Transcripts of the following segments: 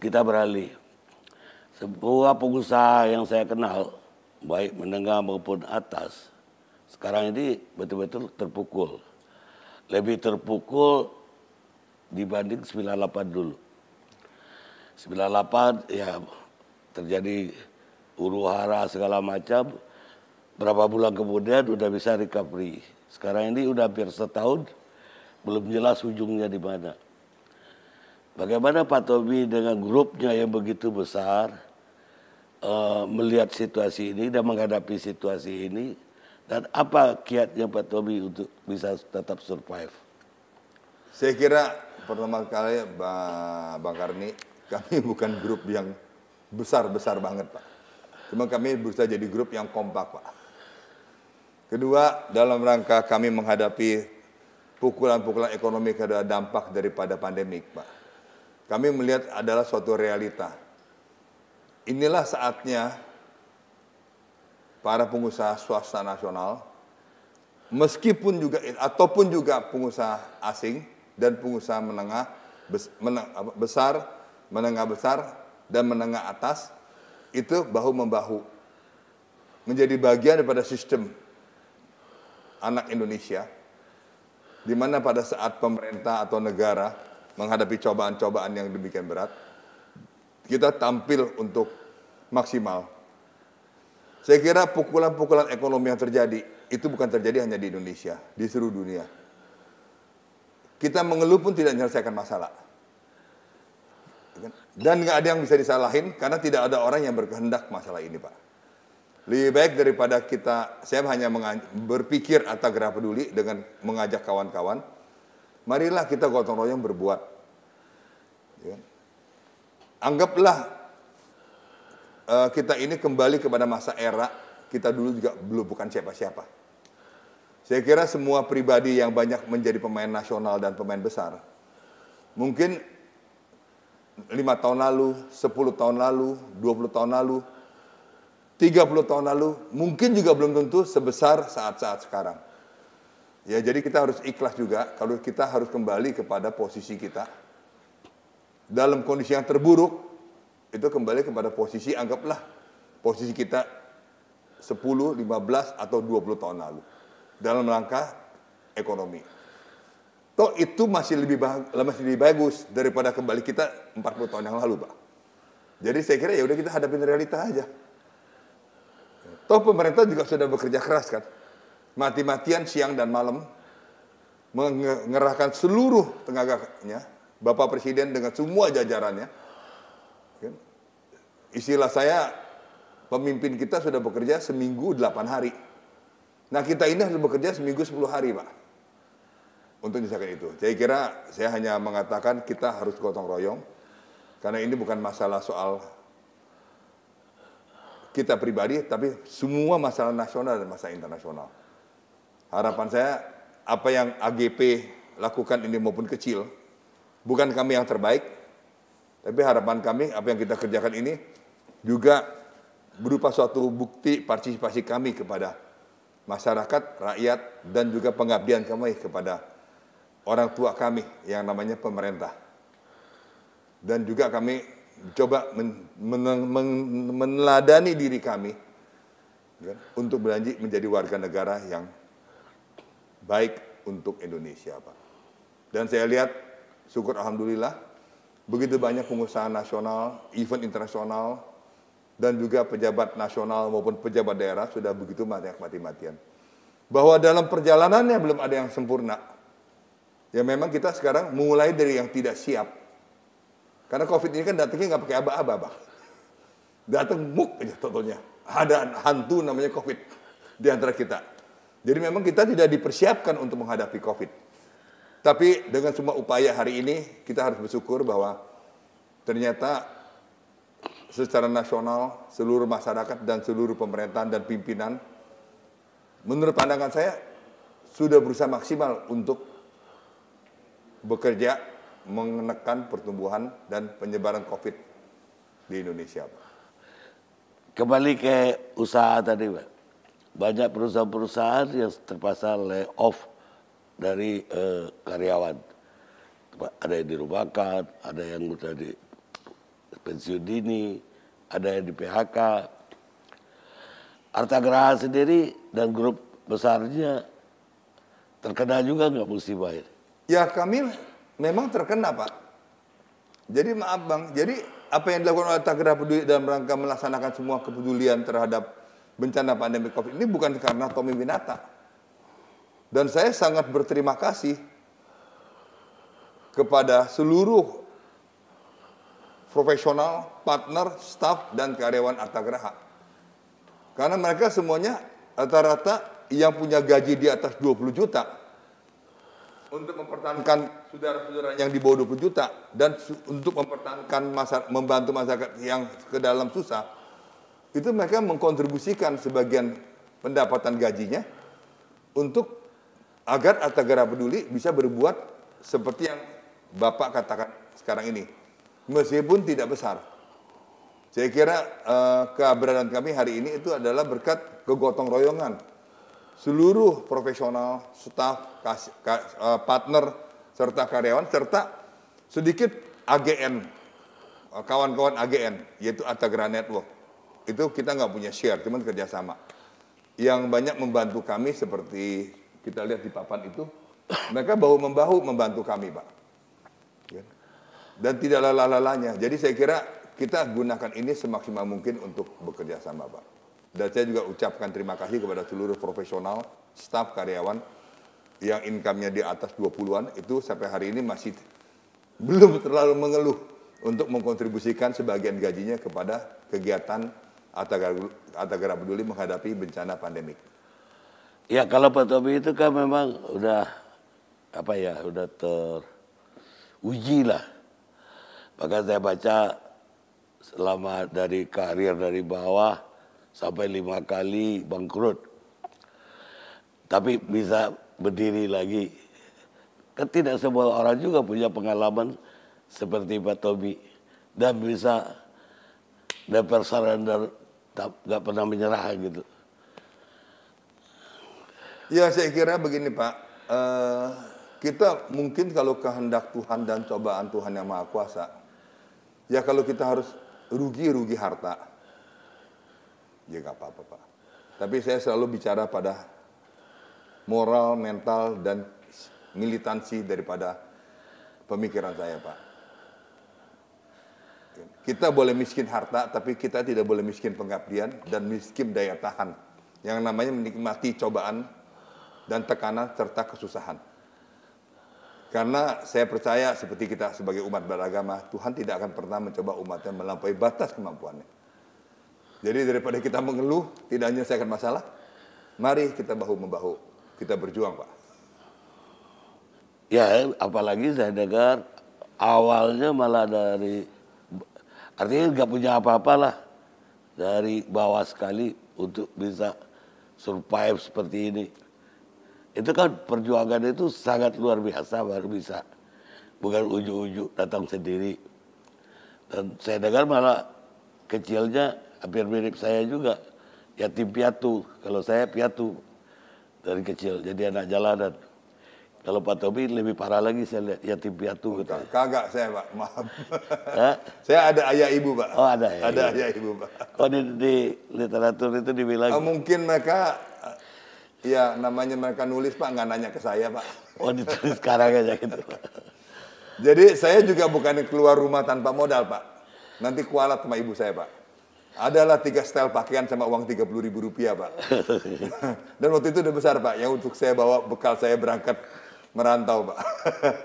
kita beralih. Sebuah pengusaha yang saya kenal, baik menengah maupun atas, sekarang ini betul-betul terpukul. Lebih terpukul dibanding 98 dulu. 98 ya terjadi huru hara segala macam. Berapa bulan kemudian udah bisa recovery. Sekarang ini udah hampir setahun, belum jelas ujungnya di mana. Bagaimana Pak Tommy dengan grupnya yang begitu besar uh, melihat situasi ini dan menghadapi situasi ini dan apa kiatnya Pak Tommy untuk bisa tetap survive? Saya kira pertama kali Bang Karni kami bukan grup yang besar-besar banget Pak. Cuma kami berusaha jadi grup yang kompak Pak. Kedua, dalam rangka kami menghadapi pukulan-pukulan ekonomi karena dampak daripada pandemik Pak kami melihat adalah suatu realita. Inilah saatnya para pengusaha swasta nasional, meskipun juga ataupun juga pengusaha asing dan pengusaha menengah besar, menengah besar dan menengah atas itu bahu membahu menjadi bagian daripada sistem anak Indonesia di mana pada saat pemerintah atau negara menghadapi cobaan-cobaan yang demikian berat, kita tampil untuk maksimal. Saya kira pukulan-pukulan ekonomi yang terjadi itu bukan terjadi hanya di Indonesia, di seluruh dunia. Kita mengeluh pun tidak menyelesaikan masalah. Dan nggak ada yang bisa disalahin karena tidak ada orang yang berkehendak masalah ini, Pak. Lebih baik daripada kita, saya hanya berpikir atau gerak peduli dengan mengajak kawan-kawan Marilah kita gotong royong berbuat. Ya. Anggaplah uh, kita ini kembali kepada masa era kita dulu juga belum bukan siapa-siapa. Saya kira semua pribadi yang banyak menjadi pemain nasional dan pemain besar, mungkin lima tahun lalu, 10 tahun lalu, 20 tahun lalu, 30 tahun lalu, mungkin juga belum tentu sebesar saat-saat sekarang. Ya, jadi kita harus ikhlas juga kalau kita harus kembali kepada posisi kita. Dalam kondisi yang terburuk, itu kembali kepada posisi anggaplah posisi kita 10, 15 atau 20 tahun lalu dalam langkah ekonomi. Toh itu masih lebih masih lebih bagus daripada kembali kita 40 tahun yang lalu, Pak. Jadi saya kira ya udah kita hadapin realita aja. Toh pemerintah juga sudah bekerja keras kan mati-matian siang dan malam mengerahkan seluruh tenaganya, Bapak Presiden dengan semua jajarannya. Kan? Istilah saya, pemimpin kita sudah bekerja seminggu 8 hari. Nah kita ini harus bekerja seminggu 10 hari Pak. Untuk misalkan itu. Saya kira saya hanya mengatakan kita harus gotong royong. Karena ini bukan masalah soal kita pribadi, tapi semua masalah nasional dan masalah internasional. Harapan saya apa yang AGP lakukan ini maupun kecil, bukan kami yang terbaik, tapi harapan kami apa yang kita kerjakan ini juga berupa suatu bukti partisipasi kami kepada masyarakat, rakyat, dan juga pengabdian kami kepada orang tua kami yang namanya pemerintah. Dan juga kami coba men, men, men, meneladani diri kami ya, untuk berlanjut menjadi warga negara yang baik untuk Indonesia, Pak. Dan saya lihat, syukur Alhamdulillah, begitu banyak pengusaha nasional, event internasional, dan juga pejabat nasional maupun pejabat daerah sudah begitu banyak mati-matian. Bahwa dalam perjalanannya belum ada yang sempurna. Ya memang kita sekarang mulai dari yang tidak siap. Karena COVID ini kan datangnya nggak pakai aba-aba, Pak. Datang muk aja totalnya. Ada hantu namanya COVID di antara kita. Jadi memang kita tidak dipersiapkan untuk menghadapi COVID. Tapi dengan semua upaya hari ini, kita harus bersyukur bahwa ternyata secara nasional seluruh masyarakat dan seluruh pemerintahan dan pimpinan menurut pandangan saya sudah berusaha maksimal untuk bekerja menekan pertumbuhan dan penyebaran COVID di Indonesia. Kembali ke usaha tadi, Pak banyak perusahaan-perusahaan yang terpaksa off dari uh, karyawan. Ada yang dirubahkan, ada yang sudah di pensiun dini, ada yang di PHK. Arta Geraha sendiri dan grup besarnya terkena juga nggak musibah ini? Ya kami memang terkena Pak. Jadi maaf Bang, jadi apa yang dilakukan oleh Arta Geraha Peduli dalam rangka melaksanakan semua kepedulian terhadap bencana pandemi COVID ini bukan karena Tommy Winata. Dan saya sangat berterima kasih kepada seluruh profesional, partner, staff, dan karyawan Geraha. Karena mereka semuanya rata-rata yang punya gaji di atas 20 juta untuk mempertahankan saudara-saudara yang di bawah 20 juta dan untuk mempertahankan masyarakat, membantu masyarakat yang ke dalam susah itu mereka mengkontribusikan sebagian pendapatan gajinya untuk agar Atagara Peduli bisa berbuat seperti yang Bapak katakan sekarang ini, meskipun tidak besar. Saya kira eh, keberadaan kami hari ini itu adalah berkat kegotong royongan seluruh profesional, staf, kas, kas, eh, partner, serta karyawan, serta sedikit AGN, eh, kawan-kawan AGN, yaitu Atagra Network itu kita nggak punya share, cuman kerjasama. Yang banyak membantu kami seperti kita lihat di papan itu, mereka bahu membahu membantu kami, Pak. Ya. Dan tidak lalalalanya. Jadi saya kira kita gunakan ini semaksimal mungkin untuk bekerja sama, Pak. Dan saya juga ucapkan terima kasih kepada seluruh profesional, staf, karyawan yang income-nya di atas 20-an itu sampai hari ini masih belum terlalu mengeluh untuk mengkontribusikan sebagian gajinya kepada kegiatan atau gerak peduli menghadapi bencana pandemi? Ya kalau Pak Tobi itu kan memang udah apa ya udah teruji lah. Bahkan saya baca selama dari karir dari bawah sampai lima kali bangkrut. Tapi bisa berdiri lagi. Kan tidak semua orang juga punya pengalaman seperti Pak Tobi dan bisa dan surrender nggak pernah menyerah gitu. Ya saya kira begini Pak, uh, kita mungkin kalau kehendak Tuhan dan cobaan Tuhan yang Maha Kuasa, ya kalau kita harus rugi-rugi harta, ya nggak apa-apa Pak. Tapi saya selalu bicara pada moral, mental, dan militansi daripada pemikiran saya Pak. Kita boleh miskin harta, tapi kita tidak boleh miskin pengabdian dan miskin daya tahan. Yang namanya menikmati cobaan dan tekanan serta kesusahan. Karena saya percaya seperti kita sebagai umat beragama, Tuhan tidak akan pernah mencoba umatnya melampaui batas kemampuannya. Jadi daripada kita mengeluh, tidak menyelesaikan masalah, mari kita bahu-membahu, kita berjuang Pak. Ya, apalagi saya dengar awalnya malah dari Artinya nggak punya apa-apalah dari bawah sekali untuk bisa survive seperti ini. Itu kan perjuangan itu sangat luar biasa baru bisa. Bukan ujuk-ujuk datang sendiri. Dan saya dengar malah kecilnya hampir mirip saya juga. Yatim piatu. Kalau saya piatu dari kecil jadi anak jalanan. Kalau Pak Tobi lebih parah lagi saya lihat yatim piatu gitu. Kagak saya Pak, maaf. saya ada ayah ibu Pak. Oh ada ya. Ada ayah ibu Pak. Oh di, di literatur itu dibilang. Oh, mungkin mereka ya namanya mereka nulis Pak nggak nanya ke saya Pak. Oh ditulis sekarang aja gitu. Pak. Jadi saya juga bukan keluar rumah tanpa modal Pak. Nanti kualat sama ibu saya Pak. Adalah tiga setel pakaian sama uang tiga puluh ribu rupiah Pak. Dan waktu itu udah besar Pak. Yang untuk saya bawa bekal saya berangkat merantau pak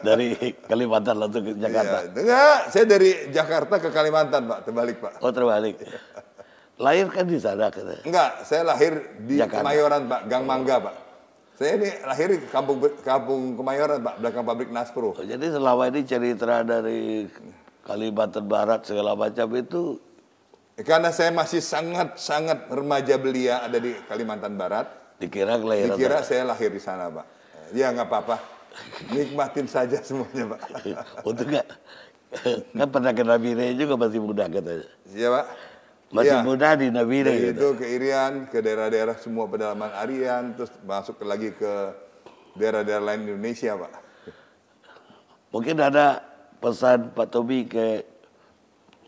dari Kalimantan lalu ke Jakarta ya, enggak saya dari Jakarta ke Kalimantan pak terbalik pak oh terbalik lahir kan di sana kata enggak saya lahir di Jakarta. Kemayoran pak Gang Mangga pak saya ini lahir di kampung kampung Kemayoran pak belakang pabrik Naspro oh, jadi selama ini cerita dari Kalimantan Barat segala macam itu karena saya masih sangat-sangat remaja belia ada di Kalimantan Barat. Dikira lahir Dikira saya lahir di sana, Pak. Ya nggak apa-apa. Nikmatin saja semuanya, Pak. Untuk nggak kan pernah ke Nabire juga masih muda katanya. Iya Pak. Masih ya. muda di Nabire. Dari itu ke Irian, ke daerah-daerah semua pedalaman Arian, terus masuk lagi ke daerah-daerah lain di Indonesia Pak. Mungkin ada pesan Pak Tommy ke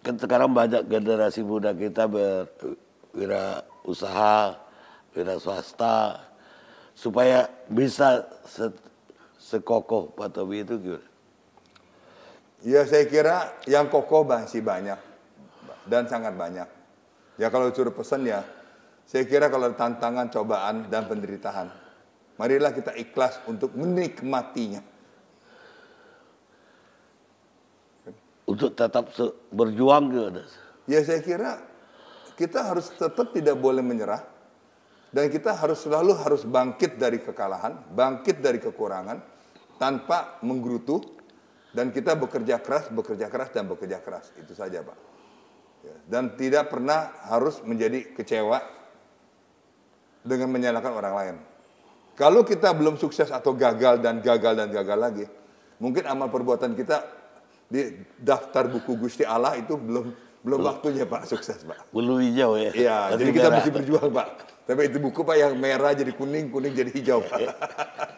kan sekarang banyak generasi muda kita berwirausaha, wira swasta, supaya bisa se sekokoh Pak Tobi itu gimana? Ya saya kira yang kokoh masih banyak dan sangat banyak. Ya kalau curi pesan ya, saya kira kalau tantangan, cobaan dan penderitaan, marilah kita ikhlas untuk menikmatinya. Untuk tetap berjuang gitu. Ya saya kira kita harus tetap tidak boleh menyerah dan kita harus selalu harus bangkit dari kekalahan, bangkit dari kekurangan, tanpa menggerutu, dan kita bekerja keras, bekerja keras, dan bekerja keras. Itu saja, Pak. Ya, dan tidak pernah harus menjadi kecewa dengan menyalahkan orang lain. Kalau kita belum sukses atau gagal dan gagal dan gagal lagi, mungkin amal perbuatan kita di daftar buku Gusti Allah itu belum belum waktunya Pak sukses Pak. Belum hijau ya. Iya, jadi kita merah. mesti berjuang Pak. Tapi itu buku Pak yang merah jadi kuning, kuning jadi hijau Pak.